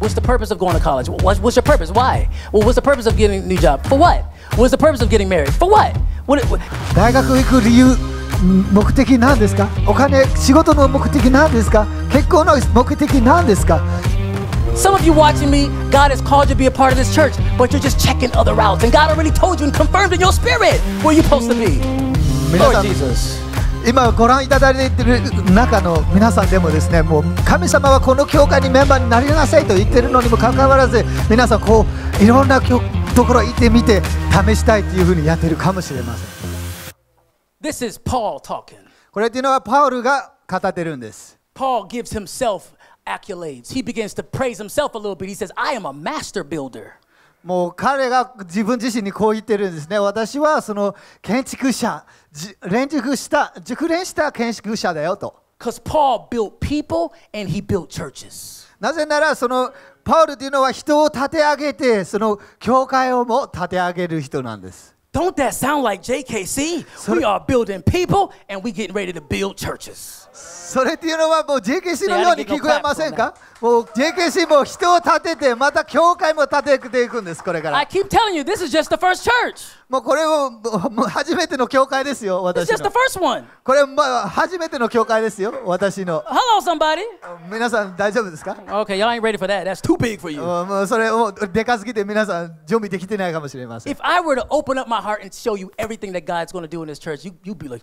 What's the purpose of going to college? What's, what's your purpose? Why? Well, what's the purpose of getting a new job? For what? What's the purpose of getting married? For what? What? what? 大学行く理由目的なんですかお金仕事の目的なんですか結婚の目的なんですか Some of you watching me, God has called you to be a part of this church, but you're just checking other routes. And God already told you and confirmed in your spirit where you're supposed to be. Lord Jesus. 今ご覧いただいている中の皆さんでもですねもう神様はこの教会にメンバーになりなさいと言ってるのにもかかわらず皆さんこういろんなところ行ってみて試したいというふうにやってるかもしれません This is Paul talking. これっていうのはパウルが語ってるんです Paul gives himself accolades he begins to praise himself a little bit he says I am a master builder もう彼が自分自身にこう言ってるんですね私はその建築者練熟した熟練した建築者だよと。Because Paul built people and he built churches. なぜならそのパウルというのは人を立て上げてその教会をも立て上げる人なんです。Don't that sound like JKC? We are building people and we getting ready to build churches. それっていうのはもう JKC のように聞こえませんかもう JKC も人を立ててまた教会も立てていくんですこれから I k もうこれはもう初めての教会ですよ私のこれは初めての教会ですよ私の Hello somebody 皆さん大丈夫ですか Okay y'all ain't ready for that that's too big for you もうそれもうでかすぎて皆さん準備できてないかもしれません If I were to open up my heart and show you everything that God's going to do in this church you'd be like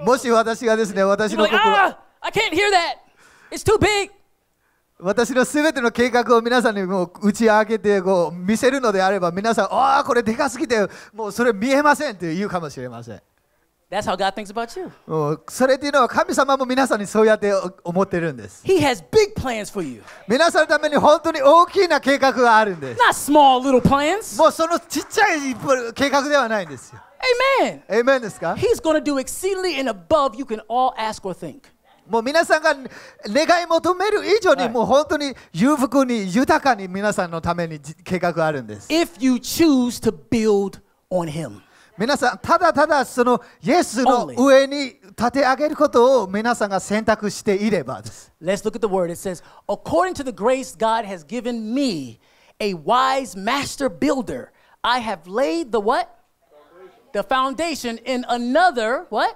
もし私がですね、私の like, ah, I can't hear that. It's too big. 私のすべての計画を皆さんにもう打ち明けてこう見せるのであれば、皆さん、ああ、これでかすぎて、もうそれ見えませんって言うかもしれません。That's how God thinks about you. それというのは神様も皆さんにそうやって思ってるんです。He has big plans for you. 皆さんのために本当に大きな計画があるんです。Not small little plans. もうそのちっちゃい計画ではないんですよ。Amen. Amen ですか He's going to do exceedingly and above you can all ask or think. もう皆さんが願い求める以上にもう本当に裕福に豊かに皆さんのために計画があるんです。If you choose to build on him. 皆さんただただそのイエスの上に立て上げることを皆さんが選択していればです。Let's look at the word. It says, according to the grace God has given me, a wise master builder, I have laid the what? The foundation in another what?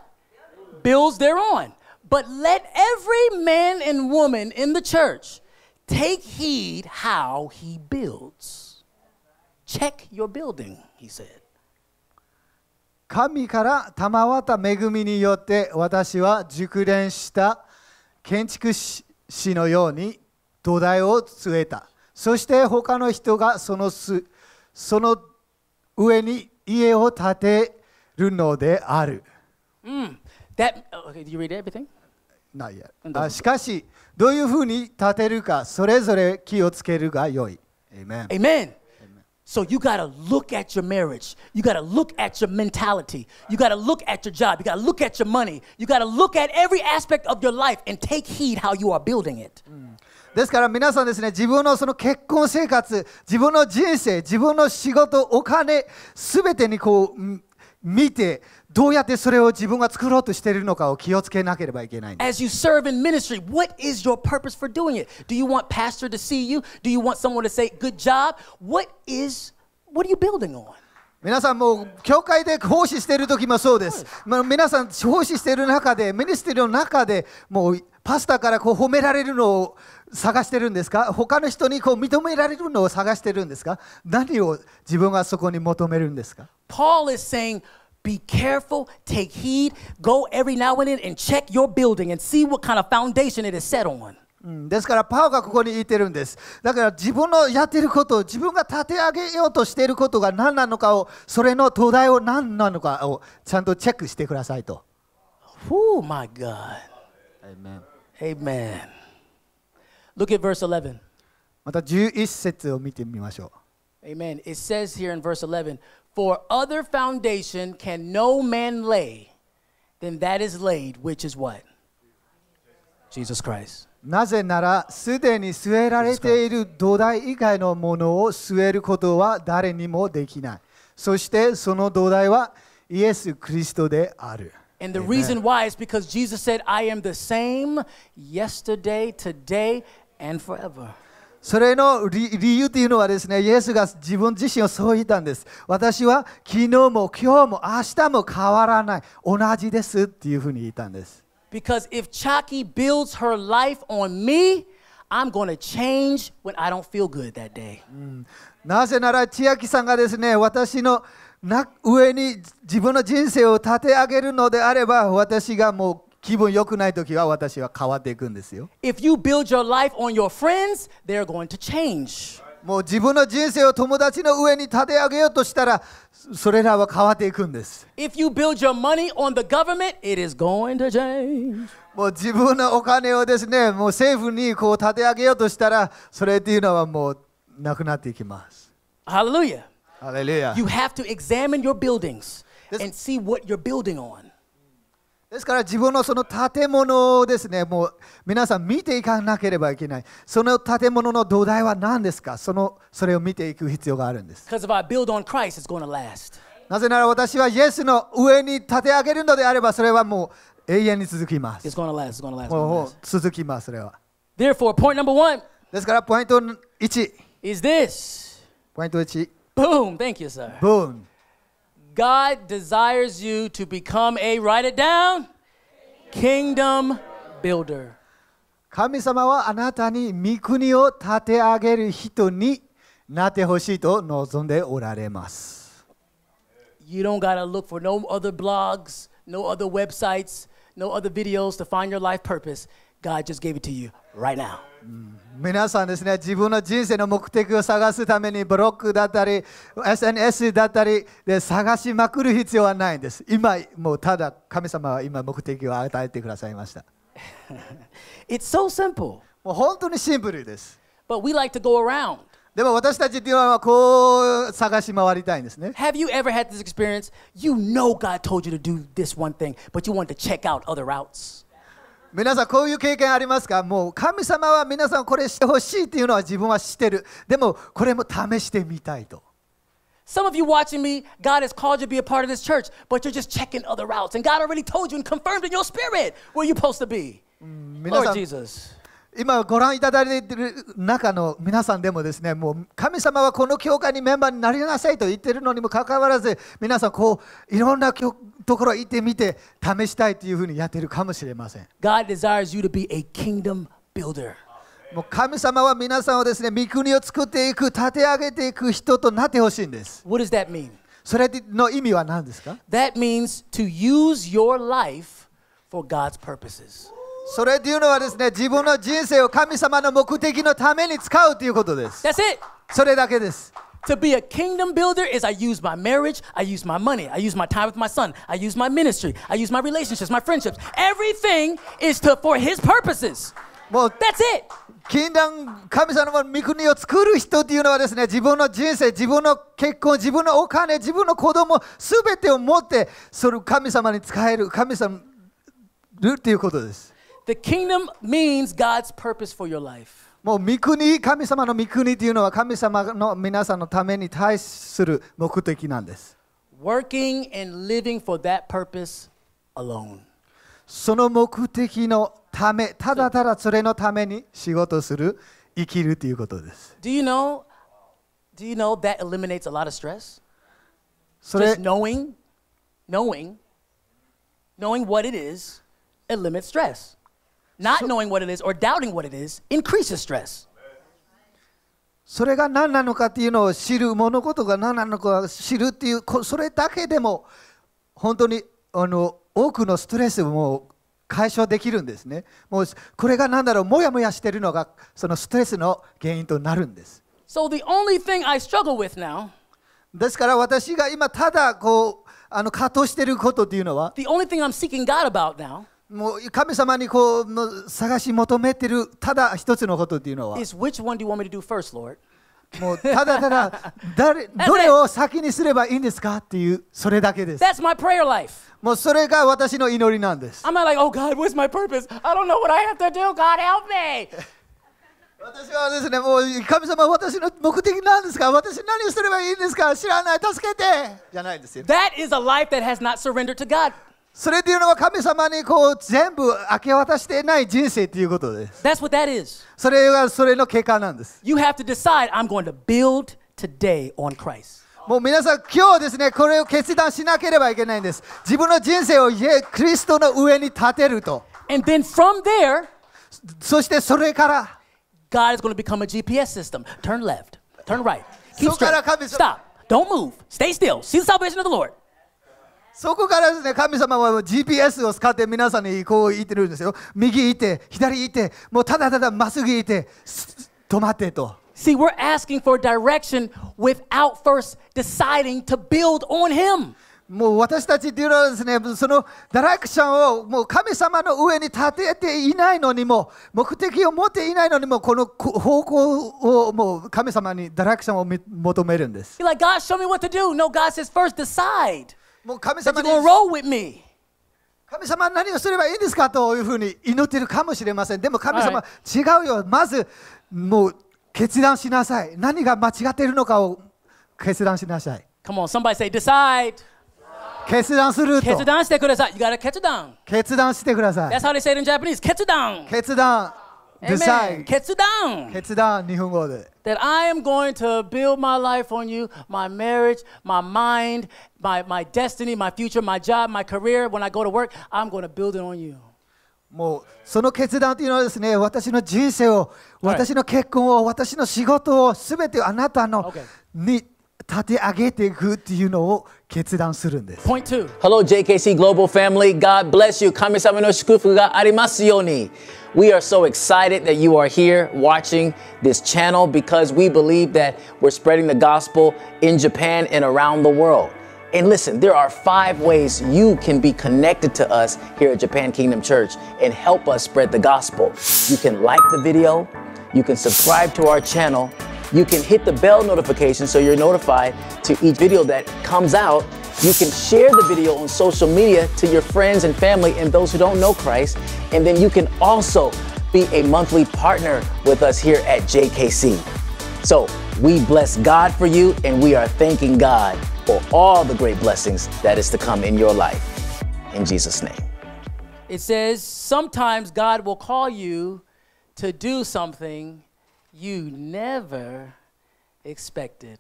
Builds thereon. But let every man and woman in the church take heed how he builds. Check your building, he said. 神から賜った恵みによって私は熟練した建築士のように土台を据えたそして他の人がそのすその上に家を建てるのである。う m That, okay, you read everything? Not yet. あしかし、どういうふうに建てるか、それぞれ気をつけるがよい。Amen. Amen. So you got to look at your marriage. You got to look at your mentality. You got to look at your job. You got to look at your money. You got to look at every aspect of your life and take heed how you are building it. Mm. ですから皆さんですね、自分のその結婚生活、自分の人生、自分の仕事、お金、すべてにこう見て、どうやってそれを自分が作ろうとしているのかを気をつけなければいけない。As you serve in ministry, what is your purpose for doing it? Do you want pastor to see you? Do you want someone to say good job? What is what are you building on? 皆さんも教会で奉仕している時もそうです。まあ、皆さん奉仕している中で、ミニステリの中でもうパスタからこう褒められるのを探してるんですか他の人にこう認められるのを探してるんですか何を自分がそこに求めるんですか Paul is saying Be careful, take heed, go every now and then and check your building and see what kind of foundation it is set on. うん、ですからパウがここに言ってるんですだから自分のやってること自分が立て上げようとしていることが何なのかをそれの土台を何なのかをちゃんとチェックしてくださいと。Oh my God. Amen. Amen. Look at verse 11. また11節を見てみましょう。Amen. It says here in verse 11, For other foundation can no man lay than that is laid, which is what? Jesus Christ. なぜなら、すでに据えられている土台以外のものを据えることは誰にもできない。そしてその土台はイエス・クリストである。And the reason why is because Jesus said, I am the same yesterday, today, and forever. それの理由というのはですね、イエスが自分自身をそう言ったんです。私は昨日も今日も明日も変わらない。同じですっていうふうに言ったんです。Because if Chucky builds her life on me, I'm going to change when I don't feel good that day. なぜなら、千秋さんがですね、私の上に自分の人生を立て上げるのであれば、私がもう気分良くない時は私は変わっていくんですよ。If you build your life on your friends, they're going to change. もう自分の人生を友達の上に立て上げようとしたら、それらは変わっていくんです。If you build your money on the government, it is going to change. もう自分のお金をですね、もう政府にこう立て上げようとしたら、それっていうのはもうなくなっていきます。Hallelujah! Hallelujah! You have to examine your buildings and see what you're building on. ですから自分のその建物をですね、もう皆さん見ていかなければいけない。その建物の土台は何ですかそのそれを見ていく必要があるんです。Christ, なぜなら私はイエスの上に立て上げるのであれば、それはもう永遠に続きます。続きます、それは。Therefore, point number one ですから、ポイント1。Is this? ポイント1。Boom! Thank you, sir. Boom! God desires you to become a, write it down, kingdom builder. 神様はあなたに御国を立て上げる人になってほしいと望んでおられます。You don't gotta look for no other blogs, no other websites, no other videos to find your life purpose. God just gave it to you right now. 皆さんですね、自分の人生の目的を探すためにブロックだったり、SNS だったりで探しまくる必要はないんです。今、もうただ神様は今目的を与えてくださいました。It's so simple. もう本当にシンプルです。But we like to go around. でも私たちっていうのはこう探し回りたいんですね。Have you ever had this experience? You know God told you to do this one thing, but you want to check out other routes. 皆さんこういう経験ありますかもう神様は皆さんこれしてほしいっていうのは自分はしてるでもこれも試してみたいと Some of you watching me, God has called you to be a part of this church, but you're just checking other routes. And God already told you and confirmed in your spirit where you're supposed to be. Lord Jesus. 今ご覧いただいている中の皆さんでもですねもう神様はこの教会にメンバーになりなさいと言っているのにもかかわらず皆さんこういろんなところ行ってみて試したいというふうにやってるかもしれません。God desires you to be a kingdom builder. もう神様は皆さんをですね、御国を作っていく、立て上げていく人となってほしいんです。What does that mean? それの意味は何ですか ?That means to use your life for God's purposes. それというのはですね、自分の人生を神様の目的のために使うということです。That's it! それだけです。To be a kingdom builder is I use my marriage, I use my money, I use my time with my son, I use my ministry, I use my relationships, my friendships. Everything is to for his purposes. Well, that's it. 禁断神様の御国を作る人っていうのはですね自分の人生自分の結婚自分のお金自分の子供すべてを持ってそれを神様に使える神様るっていうことです。The kingdom means God's purpose for your life. もう御国神様の御国というのは神様の皆さんのために対する目的なんです。Working and living for that purpose alone. その目的のため、ただただそれのために仕事する、生きるということです。Do you know, do you know that eliminates a lot of stress? それ Just knowing, knowing, knowing what it is, e limits stress. not knowing what it is or doubting what it is increases stress. それが何なのかっていうのを知る物事が何なのか知るっていうそれだけでも本当にあの多くのストレスも解消できるんですねもうこれが何だろうもやもやしてるのがそのストレスの原因となるんです So the only thing I struggle with now ですから私が今ただこうあの葛藤していることっていうのは The only thing I'm seeking God about now もう神様にこう探し求めてるただ一つのことっていうのは。Is which one do you want me to do first, Lord? もうただただ誰どれを先にすればいいんですかっていうそれだけです。That's my prayer life. もうそれが私の祈りなんです。I'm not like, oh God, what's my purpose? I don't know what I have to do. God, help me. 私はですね、もう神様、私の目的なんですか私何をすればいいんですか知らない、助けてじゃないですよ。That is a life that has not surrendered to God. それというのは神様にこう全部明け渡していない人生ということです。t h a t is. それがそれの結果なんです。You have to decide, I'm going to build today on Christ. もう皆さん、今日ですね、これを決断しなければいけないんです。自分の人生をクリストの上に立てると。And then from there, そしてそれから、God is going to become a GPS system. Turn left, turn right, keep straight, stop, don't move, stay still, see the salvation of the Lord. そこからですね、神様は GPS を使って皆さんにこう言ってるんですよ。右行って、左行って、もうただただまっすぐ行って、止まってと。See, we're asking for direction without first deciding to build on Him. もう私たちっていうのはですね、そのダラクションをもう神様の上に立てていないのにも、目的を持っていないのにも、この方向をもう神様にダラクションを求めるんです。You're like, God, show me what to do. No, God says, first decide. もう神様に r o l l with me. 神様は何をすればいいんですかというふうに祈っているかもしれません。でも神様、違うよ。まず、もう決断しなさい。何が間違っているのかを決断しなさい。Come on, somebody say decide. 決断すると。決断してください。You gotta 決断。決断してください。That's how they say it in Japanese. 決断。決断。Decide. 決断決断日本語で。That I am going to build my life on you, my marriage, my mind, my, my destiny, my future, my job, my career. When I go to work, I'm going to build it on you. もうその決断というのはですね、私の人生を、私の結婚を、私の仕事を、すべてあなたのに。Okay. 立て上げていくっていうのを決断するんです。Point two. Hello, JKC Global Family. God bless you. 神様の祝福がありますように。We are so excited that you are here watching this channel because we believe that we're spreading the gospel in Japan and around the world. And listen, there are five ways you can be connected to us here at Japan Kingdom Church and help us spread the gospel. You can like the video, you can subscribe to our channel. You can hit the bell notification so you're notified to each video that comes out. You can share the video on social media to your friends and family and those who don't know Christ. And then you can also be a monthly partner with us here at JKC. So we bless God for you and we are thanking God for all the great blessings that is to come in your life. In Jesus' name. It says sometimes God will call you to do something you never expected.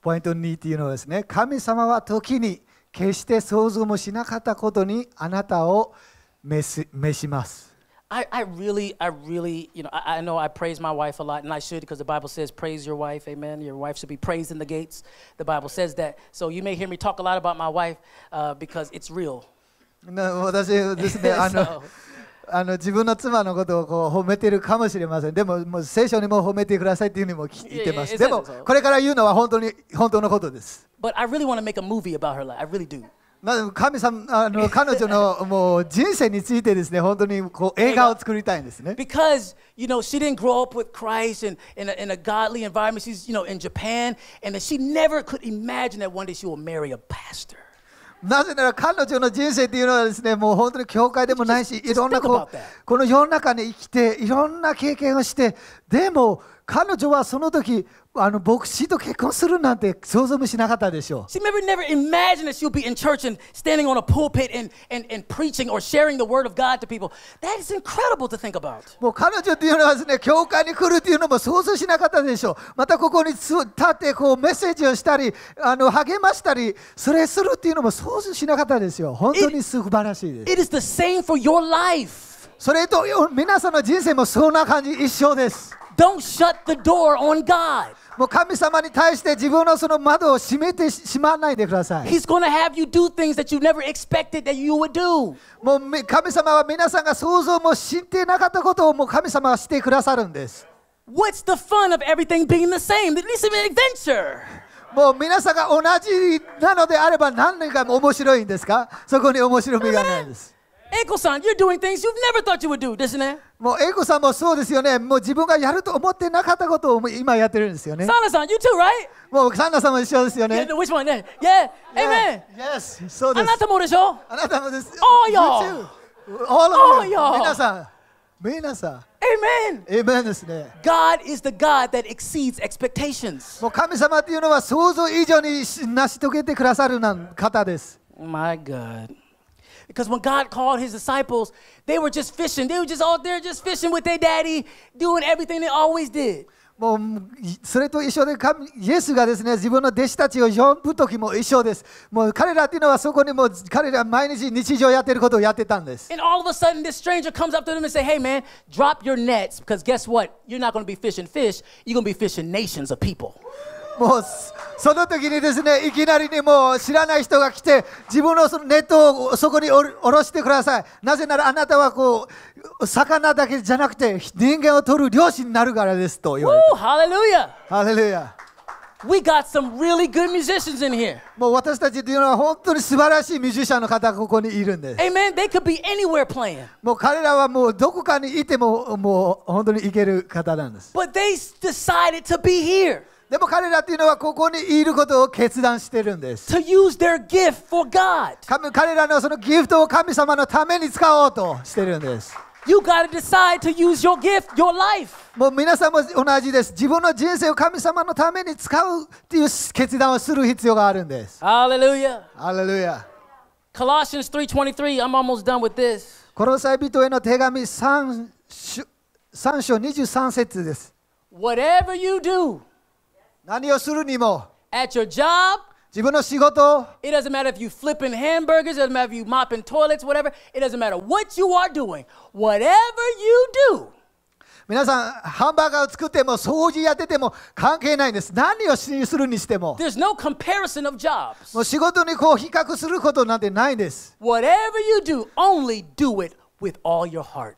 ポイント2っていうのはですね、神様は時に決して想像もしなかったことにあなたを召し,召します。I, I really, I really, you know, I, I know I praise my wife a lot, and I should because the Bible says, praise your wife, amen. Your wife should be praised in the gates. The Bible says that. So you may hear me talk a lot about my wife uh, because it's real. No, well, that's it. This is 私ですね、あの、あの自分の妻のことをこう褒めてるかもしれませんでももう聖書にも褒めてくださいっていうにも聞いてますでもこれから言うのは本当に本当のことです But I really want to make a movie about her life I really do 神様あの彼女のもう人生についてですね本当にこう映画を作りたいんですね。Because you know she didn't grow up with Christ a n in a, in a godly environment she's you know in Japan and she never could imagine that one day she will marry a pastor. なぜなら彼女の人生っていうのはですねもう本当に教会でもないしいろんなこうこの世の中に生きていろんな経験をしてでも彼女はその時あの牧師と結婚するなんて想像もしなかったでしょう。She never, never imagined that she would be in church and standing on a pulpit and, and, and preaching or sharing the word of God to people. That is incredible to think about. もう彼女っていうのはですね、教会に来るっていうのも想像しなかったでしょう。またここに立ってこうメッセージをしたり、あの励ましたり、それするっていうのも想像しなかったですよ。本当に素晴らしいです。It, it is the same for your life. それと皆さんの人生もそんな感じ一緒です。Don't shut the door on God. もう神様に対して自分のその窓を閉めてしまわないでください。He's going to have you do things that you never expected that you would do. もう神様は皆さんが想像もしてなかったことをもう神様はしてくださるんです。What's the fun of everything being the same? At least an adventure. もう皆さんが同じなのであれば何年か面白いんですかそこに面白みがないんです。エコさん、you're doing things you've never thought you would do ですね。もうエコさんもそうですよね。もう自分がやると思ってなかったことを今やってるんですよね。サンナさん、you too, right? もうサンナさんも一緒ですよね。Yeah, which one? Yeah, amen. Yes, そうです。あなたもでしょあなたもです。All y'all. All of you. All y'all. 皆さん。皆さん。Amen. Amen ですね。God is the God that exceeds expectations. もう神様というのは想像以上に成し遂げてくださる方です。My God. Because when God called his disciples, they were just fishing. They were just out there just fishing with their daddy, doing everything they always did. もうそれと一緒で神イエスがですね自分の弟子たちを呼ぶ時も一緒です。もう彼らっていうのはそこにもう彼ら毎日日常やってることをやってたんです。And all of a sudden this stranger comes up to them and says, "Hey man, drop your nets because guess what? You're not going to be fishing fish. You're going to be fishing nations of people." もうその時にですねいきなりにもう知らない人が来て自分のそのネットをそこに下ろしてくださいなぜならあなたはこう魚だけじゃなくて人間を取る漁師になるからですと言われてハレルヤハレル We got some really good musicians in here. もう私たちは本当に素晴らしいミュージシャンの方がここにいるんです。Amen. They could be anywhere playing. もう彼らはもうどこかにいても本当にいける方なんです。But they decided to be here. でも彼らっていうのはここにいることを決断してるんです。To use their gift for God. 彼らのそのギフトを神様のために使おうとしてるんです。You gotta decide to use your gift, your life. もう皆さんも同じです。自分の人生を神様のために使うっていう決断をする必要があるんです。Hallelujah. Hallelujah. Colossians 3:23. I'm almost done with this. コロサイ人への手紙3章23節です。Whatever you do. 何をするにも at your job 自分の仕事 It doesn't matter if you flipping hamburgers, it doesn't matter if you mopping toilets, whatever. It doesn't matter what you are doing. Whatever you do. 皆さん、ハンバーガーを作っても、掃除やってても関係ないんです。何をするにしても。There's no comparison of jobs. もう仕事にこう比較することなんてないんです。Whatever you do, only do it with all your heart.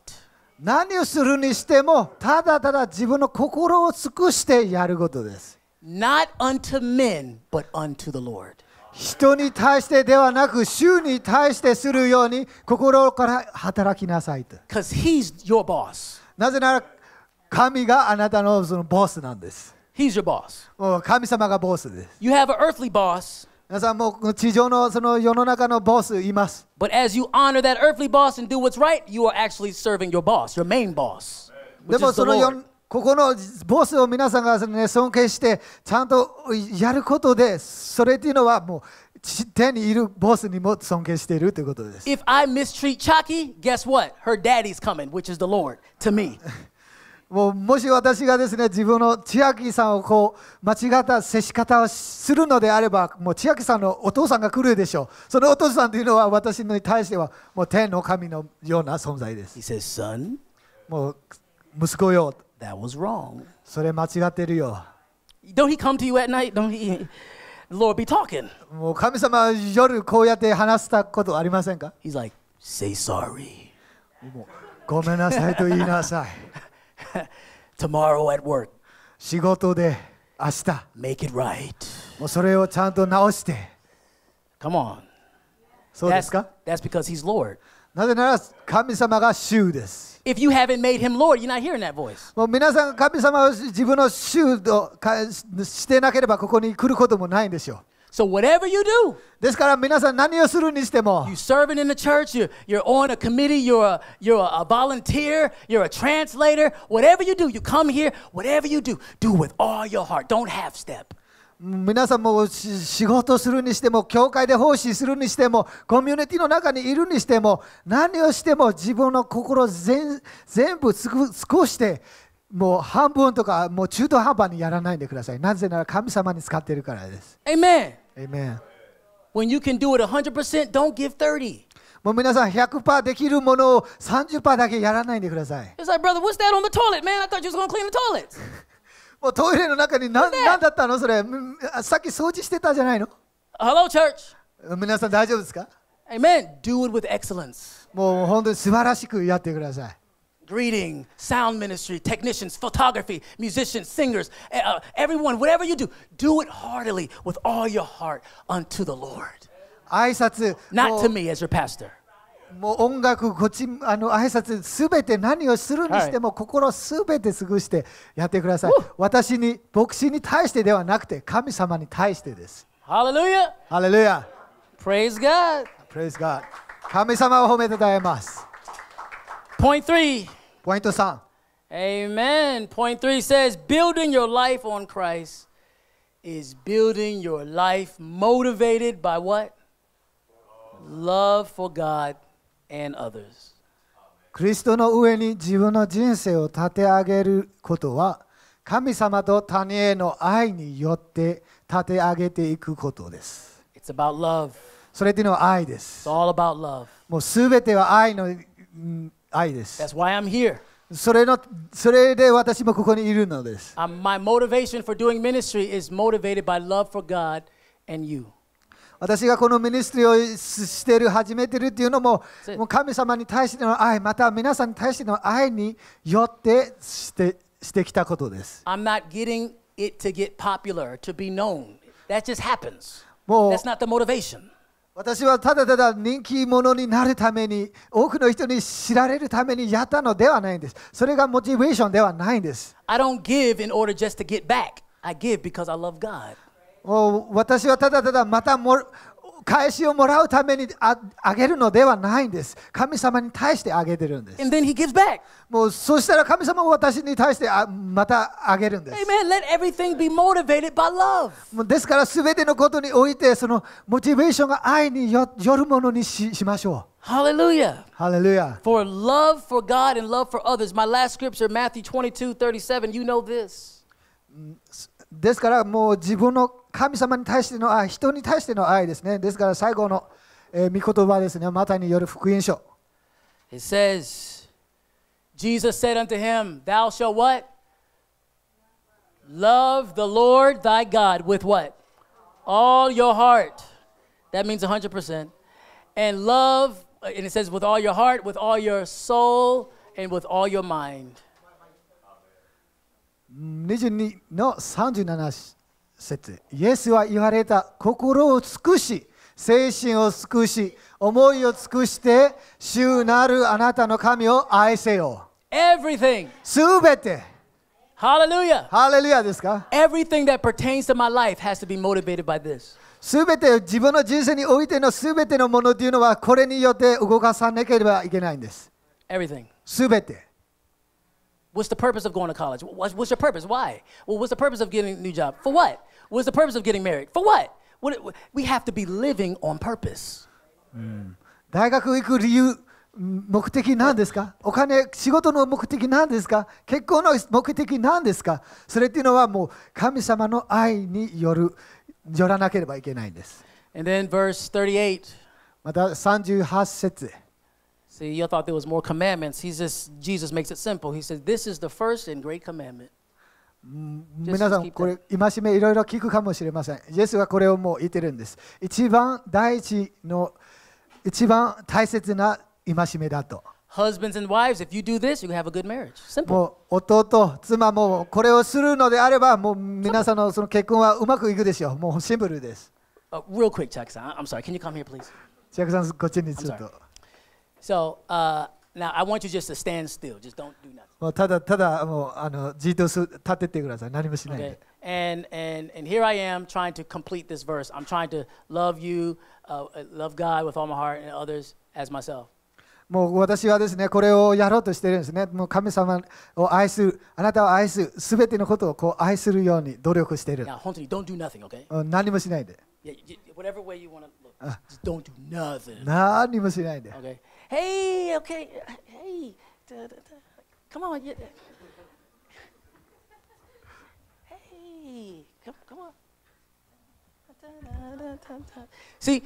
何をするにしても、ただただ自分の心を尽くしてやることです。not unto men, but unto the Lord. 人に対してではなく、主に対してするように心から働きなさいと。Because he's your boss. なぜなら神があなたのそのボスなんです。He's your boss. 神様がボスです。You have an earthly boss. 皆さんも地上のその世の中のボスいます。But as you honor that earthly boss and do what's right, you are actually serving your boss, your main boss. でもその世のここのボスを皆さんが、ね、尊敬してちゃんとやることでそれっていうのはもう手にいるボスにも尊敬しているということです。If I mistreat Chucky, guess what? Her daddy's coming, which is the Lord, to me. も うもし私がですね自分の千秋さんをこう間違った接し方をするのであればもう千秋さんのお父さんが来るでしょうそのお父さんというのは私に対してはもう天の神のような存在です He says, Son, もう息子よ That was wrong. それ間違ってるよ。Don't he come to you at night? Don't he? Lord be talking. もう神様夜こうやって話したことありませんか He's like, say sorry. もうごめんなさいと言いなさい。Tomorrow at work. 仕事で明日。Make it right. もうそれをちゃんと直して。Come on. そうですか that's, that's because he's Lord. なぜなら神様が主です。If you haven't made him Lord, you're not hearing that voice. もう皆さんが神様を自分の主としてなければここに来ることもないんですよ。So whatever you do, ですから皆さん何をするにしても you serving in the church, you're, you're on a committee, you're, a, you're a, volunteer, you're a translator, whatever you do, you come here, whatever you do, do with all your heart. Don't half step. 皆さんも仕事するにしても教会で奉仕するにしてもコミュニティの中にいるにしても何をしても自分の心全部少してもう半分とかもう中途半端にやらないでくださいなぜなら神様に使っているからです Amen Amen When you can do it 100% don't give 30もう皆さん100%できるものを30%だけやらないでください。It's like, brother, what's that on the toilet, man? I thought you was g o i n g to clean the toilet. もうトイレの中に何何だったのそれさっき掃除してたじゃないの Hello, church. 皆さん大丈夫ですか Amen. Do it with excellence. もう本当に素晴らしくやってください。Greeting, sound ministry, technicians, photography, musicians, singers, eh, uh, everyone, whatever you do, do it heartily with all your heart unto the Lord. 挨拶 Not to me as your pastor. もう音楽こちあの挨拶すべて何をするにしても、はい、心すべて尽くしてやってください私に牧師に対してではなくて神様に対してですハレルヤハレルヤ Praise God Praise God 神様を褒めてたえます Point 3ポイント3 Amen Point 3 says building your life on Christ is building your life motivated by what? Love for God and others. クリストの上に自分の人生を立て上げることは神様と他人への愛によって立て上げていくことです。It's about love. それというのは愛です。It's all about love. もうすべては愛の愛です。That's why I'm here. それのそれで私もここにいるのです。My motivation for doing ministry is motivated by love for God and you. 私がこのミニストリーをしている、始めているというのも、もう神様に対しての愛、また皆さんに対しての愛によってしてしてきたことです。I'm not getting it to get popular, to be known. That just happens. もう That's not the motivation. 私はただただ人気者になるために、多くの人に知られるためにやったのではないんです。それがモチベーションではないんです。I don't give in order just to get back. I give because I love God. 私はただただまたも返しをもらうためにああげるのではないんです。神様に対してあげてるんです。And then he gives back. もうそしたら神様は私に対してあまたあげるんです。Amen. Let everything be motivated by love. ですから全てのことにおいてそのモチベーションが愛によよるものにししましょう。Hallelujah. Hallelujah. For love for God and love for others. My last scripture, Matthew 22 37, you know this. ですからもう自分の神様に対しての愛、人に対しての愛ですね。ですから最後の、えー、御言葉ですね。マタによる福音書。It says, Jesus said unto him, Thou shalt what? Love the Lord thy God with what? All your heart. That means 100%. And love, and it says with all your heart, with all your soul, and with all your mind. 22の37節イエスは言われた心を尽くし精神を尽くし思いを尽くして主なるあなたの神を愛せよ Everything すべて Hallelujah. Hallelujah ですか Everything that pertains to my life has to be motivated by this. すべて自分の人生においてのすべてのものというのはこれによって動かさなければいけないんです。Everything. すべて。What's the purpose of going to college? What's, what's your purpose? Why? Well, what's the purpose of getting a new job? For what? What's the purpose of getting married? For what? what we have to be living on purpose. Hmm. And then verse 38. また38節。See, you thought there was more commandments. He's just Jesus makes it simple. He says, "This is the first and great commandment." うん、皆さん、これ、戒めいろいろ聞くかもしれません。イエスはこれをもう言ってるんです。一番第一の、一番大切な戒めだと。Husbands and wives, if you do this, you have a good marriage. Simple. もう弟、妻もこれをするのであれば、もう皆さんのその結婚はうまくいくでしょう。もうシンプルです。Uh, real quick, Jack さん。I'm sorry. Can you come here, please? ジャックさん、こっちにちょっと。So, uh, now I want you just to stand still. Just don't do nothing. もうただただもうあのじっとす立っててください。何もしないで。And, and, and here I am trying to complete this verse. I'm trying to love you, uh, love God with all my heart and others as myself. もう私はですね、これをやろうとしているんですね。もう神様を愛する、あなたを愛する、すべてのことをこう愛するように努力している。Now, 本当に don't do nothing, okay? 何もしないで。Yeah, whatever way you want to look, just don't do nothing. 何もしないで。Okay? hey, okay, hey, da, da, da. come on. You, hey, come, come on. See,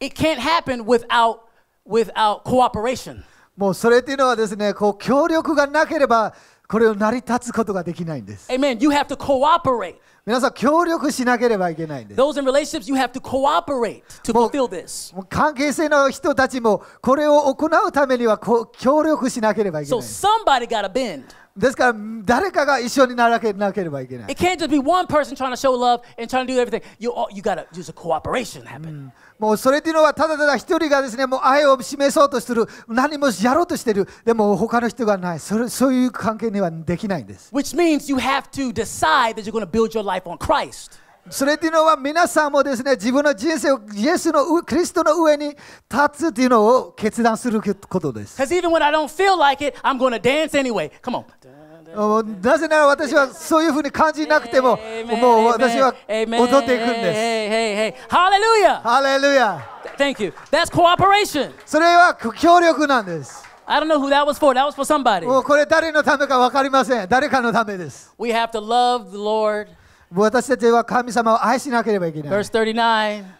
it can't happen without, without cooperation. もうそれっていうのはですね、こう協力がなければこれを成り立つことができないんです。Amen. You have to cooperate. 皆さん協力しなければいけないんです。Those in relationships, you have to cooperate to fulfill this. 関係性の人たちもこれを行うためには協力しなければいけない。So somebody gotta bend. ですから誰かが一緒にならなければいけない。It can't just be one person trying to show love and trying to do everything. You, all, you gotta use a cooperation happen.、うんもうそれというのはただただ一人がですね、もう愛を示そうとする、何もやろうとしている、でも他の人がない、それそういう関係にはできないんです。Which means you have to decide that you're going to build your life on Christ. それというのは皆さんもですね、自分の人生をイエスのクリストの上に立つというのを決断することです。Because even when I don't feel like it, I'm going to dance anyway. Come on. なぜなら私はそういうふうに感じなくても、もう私は踊っていくんです。ハレルヤハレルヤ Thank you. That's cooperation. それは協力なんです。I don't know who that was for. That was for somebody. もうこれ誰のためか分かりません。誰かのためです。We have to love the Lord. 私たちは神様を愛しなければいけない。Verse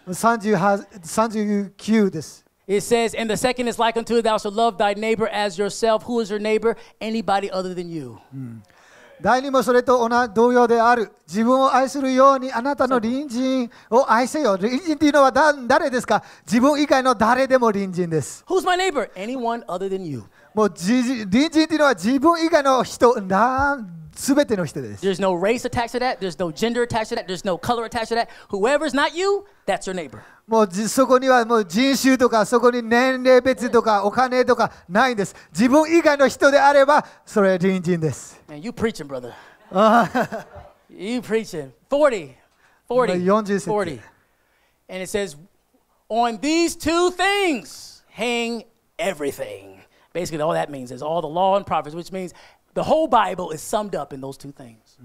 39, 39です。It says, and the second is like unto thou shalt love thy neighbor as yourself. Who is your neighbor? Anybody other than you. Hmm. 第二もそれと同同様である自分を愛するようにあなたの隣人を愛せよ隣人というのは誰ですか自分以外の誰でも隣人です Who's my neighbor? Anyone other than you もう隣人というのは自分以外の人だ。全ての人です。There's no race attached to that. There's no gender attached to that. There's no color attached to that. Whoever's not you, that's your neighbor. もうそこにはもう人種とかそこに年齢別とかお金とかないんです。自分以外の人であればそれは隣人です。Man, you preaching, brother. you preaching. 40. 40. 40. 40. And it says, on these two things hang everything. Basically, all that means is all the law and prophets, which means The whole Bible is summed up in those two things.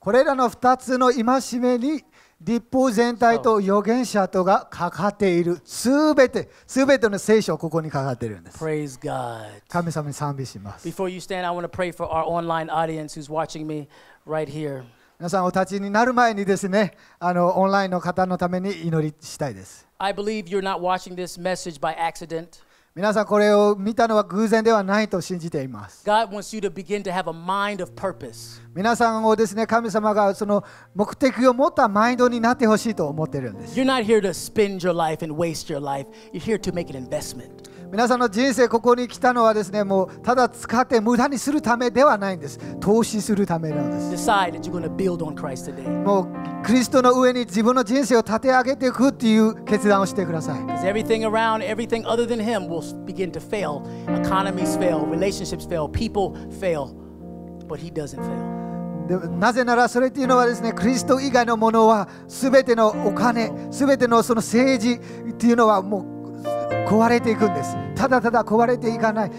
これらの2つの戒めに立法全体と預言者とがかかっているすべてすべての聖書ここにかかっているんです Praise God 神様に賛美します Before you stand I want to pray for our online audience who's watching me right here 皆さんお立ちになる前にですねあのオンラインの方のために祈りしたいです I believe you're not watching this message by accident 皆さんこれを見たのは偶然ではないと信じています。God wants you to begin to have a mind of purpose. 皆さんをですね、神様がその目的を持ったマインドになってほしいと思ってるんです。You're not here to spend your life and waste your life. You're here to make an investment. 皆さんの人生ここに来たのはですねもうただ使って無駄にするためではないんです投資するためなんですもうクリストの上に自分の人生を立て上げていくっていう決断をしてください everything around everything other than him will begin to fail economies fail relationships fail people fail but he doesn't fail なぜならそれっていうのはですねクリスト以外のものはすべてのお金すべてのその政治っていうのはもう壊れていくんですただただ壊れていかない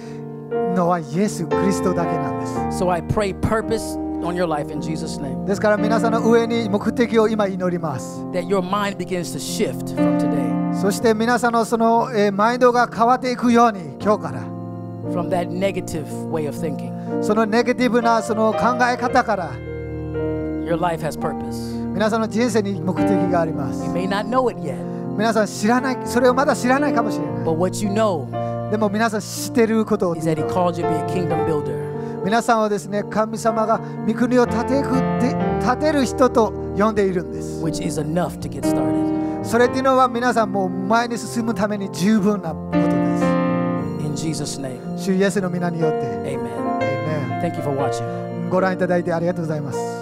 のはイエス・クリストだけなんです So I pray purpose on your life in Jesus name ですから皆さんの上に目的を今祈ります That your mind begins to shift from today そして皆さんのその、えー、マインドが変わっていくように今日から From that negative way of thinking そのネガティブなその考え方から Your life has purpose 皆さんの人生に目的があります You may not know it yet 皆さん知らないそれをまだ知らないかもしれない But what you know でも皆さん知ってることを皆さんはですね神様が御国を建て建てる人と呼んでいるんです which is enough to get started. それっていうのは皆さんもう前に進むために十分なことです In Jesus name. 主イエスの皆によって Amen. Amen. Thank you for watching. ご覧いただいてありがとうございます